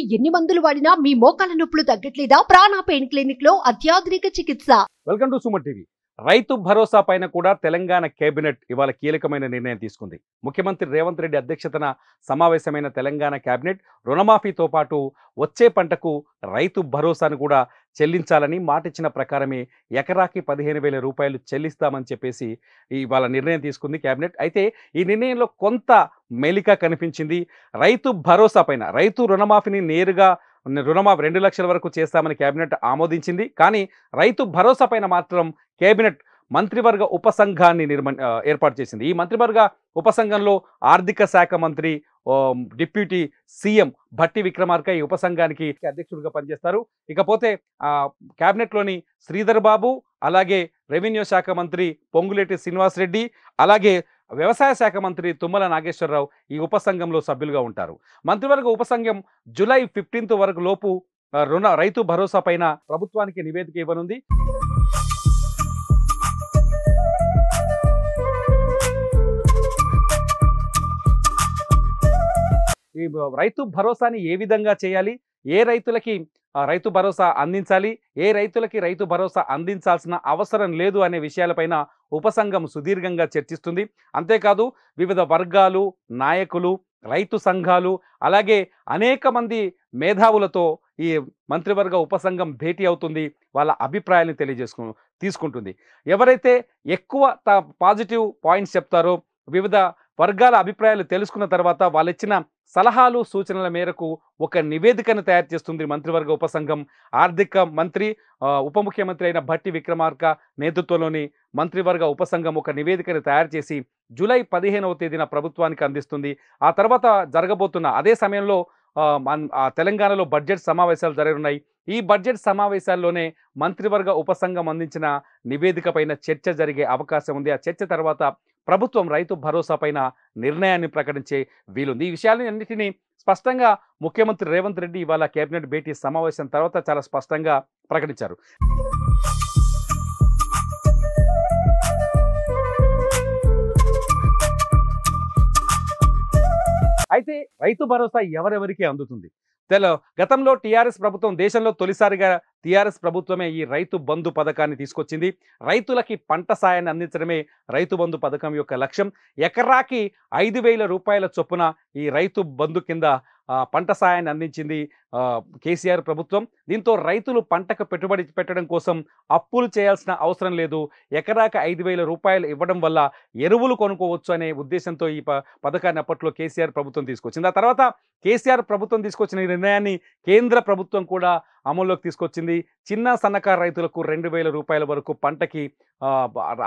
ఇప్పుడు ఎన్ని మందులు వాడినా మీ మోకాల నొప్పులు తగ్గట్లేదా ప్రాణ పెయిన్ క్లినిక్ లో అత్యాధునిక చికిత్స వెల్కమ్ టు సుమర్ టీవీ రైతు భరోసా పైన కూడా తెలంగాణ కేబినెట్ ఇవాళ కీలకమైన నిర్ణయం తీసుకుంది ముఖ్యమంత్రి రేవంత్ రెడ్డి అధ్యక్షతన సమావేశమైన తెలంగాణ కేబినెట్ రుణమాఫీతో పాటు వచ్చే పంటకు రైతు భరోసాను కూడా చెల్లించాలని మాట ఇచ్చిన ప్రకారమే ఎకరాకి పదిహేను వేల రూపాయలు చెల్లిస్తామని చెప్పేసి ఇవాళ నిర్ణయం తీసుకుంది కేబినెట్ అయితే ఈ నిర్ణయంలో కొంత మెలిక కనిపించింది రైతు భరోసా పైన రైతు రుణమాఫీని నేరుగా రుణమాఫీ రెండు లక్షల వరకు చేస్తామని కేబినెట్ ఆమోదించింది కానీ రైతు భరోసా పైన మాత్రం కేబినెట్ మంత్రివర్గ ఉపసంఘాన్ని నిర్మ ఏర్పాటు చేసింది ఈ మంత్రివర్గ ఉపసంఘంలో ఆర్థిక శాఖ మంత్రి డిప్యూటీ సీఎం భట్టి విక్రమార్క ఈ ఉపసంఘానికి అధ్యక్షుడిగా పనిచేస్తారు ఇకపోతే క్యాబినెట్లోని శ్రీధర్ బాబు అలాగే రెవెన్యూ శాఖ మంత్రి పొంగులేటి శ్రీనివాసరెడ్డి అలాగే వ్యవసాయ శాఖ మంత్రి తుమ్మల నాగేశ్వరరావు ఈ ఉపసంఘంలో సభ్యులుగా ఉంటారు మంత్రివర్గ ఉపసంఘం జూలై ఫిఫ్టీన్త్ వరకు లోపు రుణ రైతు భరోసా పైన ప్రభుత్వానికి నివేదిక ఇవ్వనుంది ఈ రైతు భరోసాని ఏ విధంగా చేయాలి ఏ రైతులకి రైతు భరోసా అందించాలి ఏ రైతులకి రైతు భరోసా అందించాల్సిన అవసరం లేదు అనే విషయాలపైన ఉపసంఘం సుదీర్ఘంగా చర్చిస్తుంది అంతేకాదు వివిధ వర్గాలు నాయకులు రైతు సంఘాలు అలాగే అనేక మంది మేధావులతో ఈ మంత్రివర్గ ఉపసంఘం భేటీ అవుతుంది వాళ్ళ అభిప్రాయాన్ని తెలియజేసుకు తీసుకుంటుంది ఎవరైతే ఎక్కువ పాజిటివ్ పాయింట్స్ చెప్తారో వివిధ వర్గాల అభిప్రాయాలు తెలుసుకున్న తర్వాత వాళ్ళు ఇచ్చిన సలహాలు సూచనల మేరకు ఒక నివేదికను తయారు చేస్తుంది మంత్రివర్గ ఉపసంఘం ఆర్థిక మంత్రి ఉప ముఖ్యమంత్రి అయిన భట్టి విక్రమార్క నేతృత్వంలోని మంత్రివర్గ ఉపసంఘం ఒక నివేదికను తయారు చేసి జూలై పదిహేనవ తేదీన ప్రభుత్వానికి అందిస్తుంది ఆ తర్వాత జరగబోతున్న అదే సమయంలో తెలంగాణలో బడ్జెట్ సమావేశాలు జరగనున్నాయి ఈ బడ్జెట్ సమావేశాల్లోనే మంత్రివర్గ ఉపసంఘం అందించిన నివేదిక చర్చ జరిగే అవకాశం ఉంది ఆ చర్చ తర్వాత ప్రభుత్వం రైతు భరోసా పైన నిర్ణయాన్ని ప్రకటించే వీలుంది ఈ విషయాలన్నింటినీ స్పష్టంగా ముఖ్యమంత్రి రేవంత్ రెడ్డి ఇవాళ కేబినెట్ భేటీ సమావేశం తర్వాత చాలా స్పష్టంగా ప్రకటించారు అయితే రైతు భరోసా ఎవరెవరికి అందుతుంది తెలో గతంలో టీఆర్ఎస్ ప్రభుత్వం దేశంలో తొలిసారిగా టీఆర్ఎస్ ప్రభుత్వమే ఈ రైతు బంధు పథకాన్ని తీసుకొచ్చింది రైతులకి పంట సాయాన్ని అందించడమే రైతు బంధు పథకం యొక్క లక్ష్యం ఎకరాకి ఐదు రూపాయల చొప్పున ఈ రైతు బంధు కింద పంట సాయాన్ని అందించింది కేసీఆర్ ప్రభుత్వం దీంతో రైతులు పంటకు పెట్టుబడి పెట్టడం కోసం అప్పులు చేయాల్సిన అవసరం లేదు ఎకరాకు ఐదు వేల రూపాయలు ఇవ్వడం వల్ల ఎరువులు కొనుక్కోవచ్చు అనే ఉద్దేశంతో ఈ పథకాన్ని అప్పట్లో కేసీఆర్ ప్రభుత్వం తీసుకొచ్చింది ఆ తర్వాత కేసీఆర్ ప్రభుత్వం తీసుకొచ్చిన నిర్ణయాన్ని కేంద్ర ప్రభుత్వం కూడా అమల్లోకి తీసుకొచ్చింది చిన్న సన్నకారు రైతులకు రెండు వేల రూపాయల వరకు పంటకి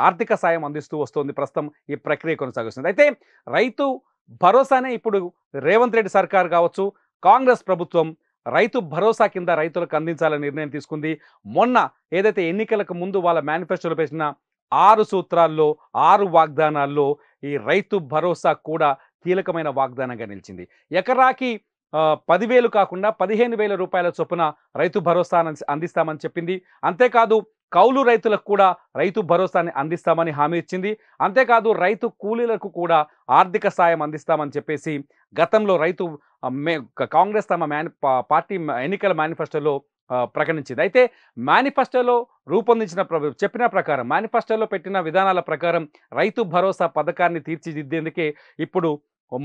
ఆర్థిక సాయం అందిస్తూ వస్తుంది ప్రస్తుతం ఈ ప్రక్రియ కొనసాగుతుంది అయితే రైతు భరోసానే ఇప్పుడు రేవంత్ రెడ్డి సర్కార్ కావచ్చు కాంగ్రెస్ ప్రభుత్వం రైతు భరోసా కింద రైతులకు అందించాలని నిర్ణయం తీసుకుంది మొన్న ఏదైతే ఎన్నికలకు ముందు వాళ్ళ మేనిఫెస్టోలో పెట్టిన ఆరు సూత్రాల్లో ఆరు వాగ్దానాల్లో ఈ రైతు భరోసా కూడా కీలకమైన వాగ్దానంగా నిలిచింది ఎకరాకి పదివేలు కాకుండా పదిహేను వేల రూపాయల చొప్పున రైతు భరోసా అందిస్తామని చెప్పింది అంతేకాదు కౌలు రైతులకు కూడా రైతు భరోసాని అందిస్తామని హామీ ఇచ్చింది అంతేకాదు రైతు కూలీలకు కూడా ఆర్థిక సాయం అందిస్తామని చెప్పేసి గతంలో రైతు కాంగ్రెస్ తమ పార్టీ ఎన్నికల మేనిఫెస్టోలో ప్రకటించింది అయితే మేనిఫెస్టోలో రూపొందించిన చెప్పిన ప్రకారం మేనిఫెస్టోలో పెట్టిన విధానాల ప్రకారం రైతు భరోసా పథకాన్ని తీర్చిదిద్దేందుకే ఇప్పుడు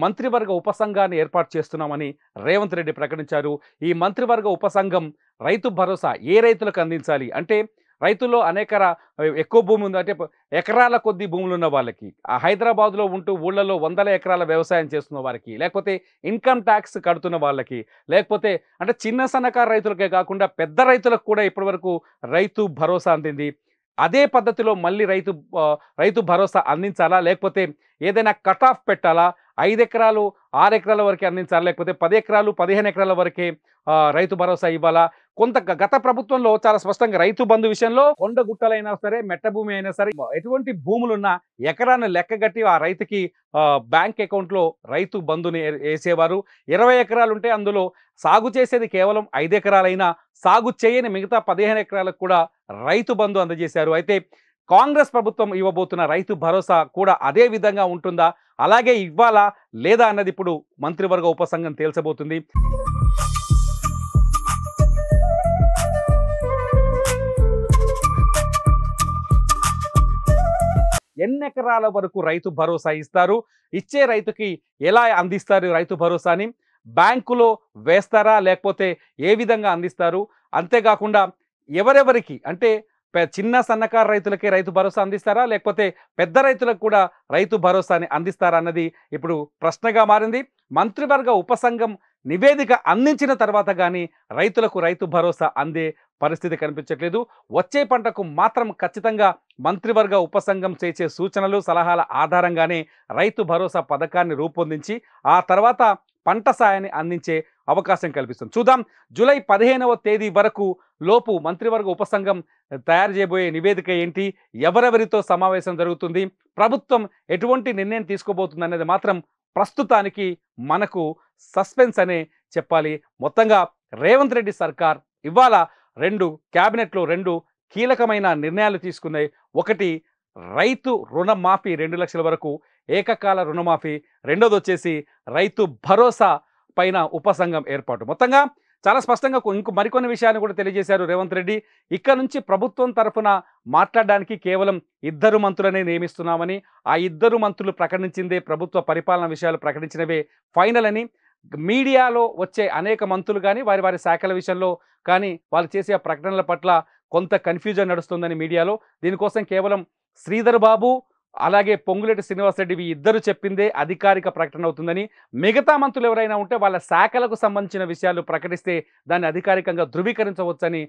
మంత్రివర్గ ఉపసంఘాన్ని ఏర్పాటు చేస్తున్నామని రేవంత్ రెడ్డి ప్రకటించారు ఈ మంత్రివర్గ ఉపసంఘం రైతు భరోసా ఏ రైతులకు అందించాలి అంటే రైతుల్లో అనేక ఎక్కువ భూమి ఉంది అంటే ఎకరాల కొద్ది భూములు ఉన్న వాళ్ళకి హైదరాబాద్లో ఉంటూ ఊళ్ళలో వందల ఎకరాల వ్యవసాయం చేస్తున్న వారికి లేకపోతే ఇన్కమ్ ట్యాక్స్ కడుతున్న వాళ్ళకి లేకపోతే అంటే చిన్న సన్నకారు రైతులకే కాకుండా పెద్ద రైతులకు కూడా ఇప్పటివరకు రైతు భరోసా అందింది అదే పద్ధతిలో మళ్ళీ రైతు రైతు భరోసా అందించాలా లేకపోతే ఏదైనా కట్ ఆఫ్ పెట్టాలా ఐదు ఎకరాలు ఆరు ఎకరాల వరకే అందించాలా లేకపోతే పది ఎకరాలు పదిహేను ఎకరాల వరకే రైతు భరోసా ఇవ్వాలా కొంత గత ప్రభుత్వంలో చాలా స్పష్టంగా రైతు బంధు విషయంలో కొండ గుట్టలైనా సరే మెట్ట భూమి అయినా సరే ఎటువంటి భూములున్నా ఎకరాన్ని లెక్కగట్టి ఆ రైతుకి బ్యాంక్ అకౌంట్లో రైతు బంధుని వేసేవారు ఇరవై ఎకరాలు ఉంటే అందులో సాగు చేసేది కేవలం ఐదు ఎకరాలైనా సాగు చేయని మిగతా పదిహేను ఎకరాలకు కూడా రైతు బంధు అందజేశారు అయితే కాంగ్రెస్ ప్రభుత్వం ఇవ్వబోతున్న రైతు భరోసా కూడా అదే విధంగా ఉంటుందా అలాగే ఇవ్వాలా లేదా అన్నది ఇప్పుడు మంత్రివర్గ ఉపసంఘం తేల్చబోతుంది ఎకరాల వరకు రైతు భరోసా ఇస్తారు ఇచ్చే రైతుకి ఎలా అందిస్తారు రైతు భరోసాని బ్యాంకులో వేస్తారా లేకపోతే ఏ విధంగా అందిస్తారు అంతేకాకుండా ఎవరెవరికి అంటే చిన్న సన్నకారు రైతులకే రైతు భరోసా అందిస్తారా లేకపోతే పెద్ద రైతులకు కూడా రైతు భరోసాని అందిస్తారా అన్నది ఇప్పుడు ప్రశ్నగా మారింది మంత్రివర్గ ఉపసంఘం నివేదిక అందించిన తర్వాత కానీ రైతులకు రైతు భరోసా అందే పరిస్థితి కనిపించట్లేదు వచ్చే పంటకు మాత్రం ఖచ్చితంగా మంత్రివర్గ ఉపసంగం చేసే సూచనలు సలహాల ఆధారంగానే రైతు భరోసా పథకాన్ని రూపొందించి ఆ తర్వాత పంట సాయాన్ని అందించే అవకాశం కల్పిస్తుంది చూద్దాం జూలై పదిహేనవ తేదీ వరకు లోపు మంత్రివర్గ ఉపసంఘం తయారు చేయబోయే నివేదిక ఏంటి ఎవరెవరితో సమావేశం జరుగుతుంది ప్రభుత్వం ఎటువంటి నిర్ణయం తీసుకోబోతుంది అనేది మాత్రం ప్రస్తుతానికి మనకు సస్పెన్స్ అనే చెప్పాలి మొత్తంగా రేవంత్ రెడ్డి సర్కార్ ఇవాళ రెండు క్యాబినెట్లో రెండు కీలకమైన నిర్ణయాలు తీసుకున్నాయి ఒకటి రైతు రుణమాఫీ రెండు లక్షల వరకు ఏకకాల రుణమాఫీ రెండోది వచ్చేసి రైతు భరోసా పైన ఉపసంఘం ఏర్పాటు మొత్తంగా చాలా స్పష్టంగా ఇంకో మరికొన్ని విషయాన్ని కూడా తెలియజేశారు రేవంత్ రెడ్డి ఇక్కడ నుంచి ప్రభుత్వం తరఫున మాట్లాడడానికి కేవలం ఇద్దరు మంత్రులనే నియమిస్తున్నామని ఆ ఇద్దరు మంత్రులు ప్రకటించిందే ప్రభుత్వ పరిపాలన విషయాలు ప్రకటించినవే ఫైనల్ అని మీడియాలో వచ్చే అనేక మంత్రులు కానీ వారి వారి శాఖల విషయంలో కానీ వాళ్ళు చేసే ప్రకటనల పట్ల కొంత కన్ఫ్యూజన్ నడుస్తుందని మీడియాలో దీనికోసం కేవలం శ్రీధర్ బాబు అలాగే పొంగులేటి శ్రీనివాసరెడ్డి ఇద్దరు చెప్పిందే అధికారిక ప్రకటన అవుతుందని మిగతా మంత్రులు ఎవరైనా ఉంటే వాళ్ళ శాఖలకు సంబంధించిన విషయాలు ప్రకటిస్తే దాన్ని అధికారికంగా ధృవీకరించవచ్చని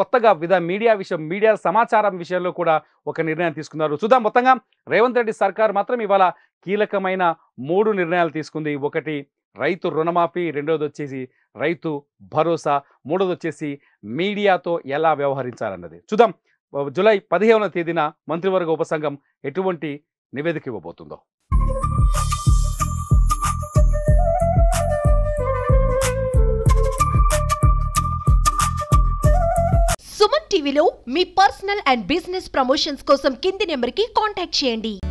కొత్తగా విధ మీడియా విషయం మీడియా సమాచారం విషయంలో కూడా ఒక నిర్ణయం తీసుకున్నారు చూద్దాం మొత్తంగా రేవంత్ రెడ్డి సర్కార్ మాత్రం ఇవాళ కీలకమైన మూడు నిర్ణయాలు తీసుకుంది ఒకటి రైతు రుణమాఫీ రెండోది వచ్చేసి రైతు భరోసా మూడోది వచ్చేసి మీడియాతో ఎలా వ్యవహరించాలన్నది చూద్దాం జూలై పదిహేనవ తేదీన మంత్రివర్గ ఉపసంఘం ఎటువంటి నివేదిక ఇవ్వబోతుందో సుమన్ టీవీలో మీ పర్సనల్ అండ్ బిజినెస్ ప్రమోషన్స్ కోసం కింది నెంబర్కి కాంటాక్ట్ చేయండి